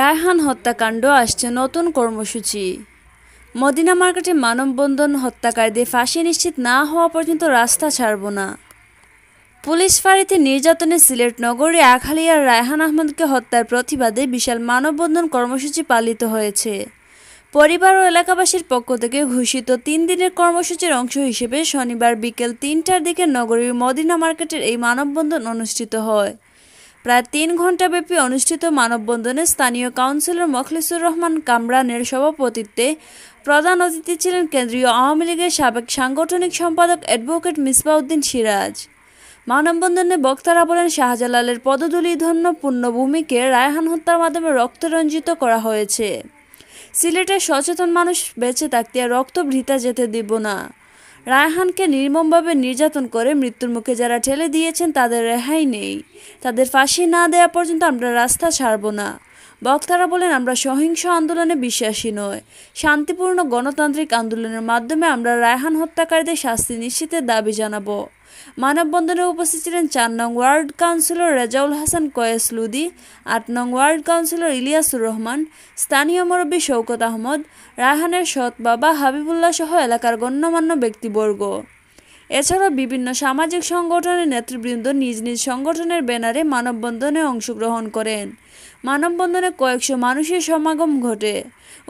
রায়হান হত্যাকাণ্ড আসছে নতুন কর্মসূচি মদিনা মার্কেটে মানববন্ধন হত্যাকারীদের ফাঁসি নিশ্চিত না হওয়া পর্যন্ত রাস্তা ছাড়ব না পুলিশ ফাঁড়িতে নির্যাতনে সিলেট নগরে আখালিয়ার রায়হান আহমদকে হত্যার প্রতিবাদে বিশাল মানববন্ধন কর্মসূচি পালিত হয়েছে পরিবার ও এলাকাবাসীর পক্ষ থেকে ঘোষিত তিন দিনের কর্মসূচির অংশ হিসেবে শনিবার বিকেল তিনটার দিকে নগরীর মদিনা মার্কেটের এই মানববন্ধন অনুষ্ঠিত হয় প্রায় তিন ঘণ্টাব্যাপী অনুষ্ঠিত মানববন্ধনে স্থানীয় কাউন্সিলর মখলিসুর রহমান কামরানের সভাপতিত্বে প্রধান অতিথি ছিলেন কেন্দ্রীয় আওয়ামী লীগের সাবেক সাংগঠনিক সম্পাদক অ্যাডভোকেট মিসবাউদ্দিন সিরাজ মানববন্ধনে বক্তারা বলেন শাহজালালের পদদুলিধন্য পূর্ণভূমিকে রায়হান হত্যার মাধ্যমে রক্তরঞ্জিত করা হয়েছে সিলেটের সচেতন মানুষ বেঁচে থাকতে রক্ত ভৃতা যেতে দিব না রায়হানকে নির্মমভাবে নির্যাতন করে মৃত্যুর মুখে যারা ঠেলে দিয়েছেন তাদের রেহাই নেই তাদের ফাঁসি না দেওয়া পর্যন্ত আমরা রাস্তা ছাড়ব না বক্তারা বলেন আমরা সহিংস আন্দোলনে বিশ্বাসী নয় শান্তিপূর্ণ গণতান্ত্রিক আন্দোলনের মাধ্যমে আমরা রায়হান হত্যাকারীদের শাস্তি নিশ্চিতের দাবি জানাবো মানববন্ধনে উপস্থিত ছিলেন চার নং ওয়ার্ড কাউন্সিলর রেজাউল হাসান কয়েস লুদি আট নং ওয়ার্ড কাউন্সিলর ইলিয়াসুর রহমান স্থানীয় মুরব্বী শৌকত আহমদ রায়হানের সৎ বাবা হাবিবুল্লাহ সহ এলাকার গণ্যমান্য ব্যক্তিবর্গ এছাড়াও বিভিন্ন সামাজিক সংগঠনের নেতৃবৃন্দ নিজ নিজ সংগঠনের ব্যানারে মানববন্ধনে অংশগ্রহণ করেন মানববন্ধনে কয়েকশো মানুষের সমাগম ঘটে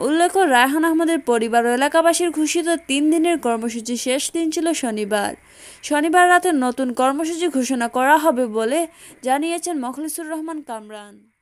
উল্লেখ্য রায়হান আহমদের পরিবার ও এলাকাবাসীর ঘোষিত তিন দিনের কর্মসূচি শেষ দিন ছিল শনিবার শনিবার রাতে নতুন কর্মসূচি ঘোষণা করা হবে বলে জানিয়েছেন মখলিসুর রহমান কামরান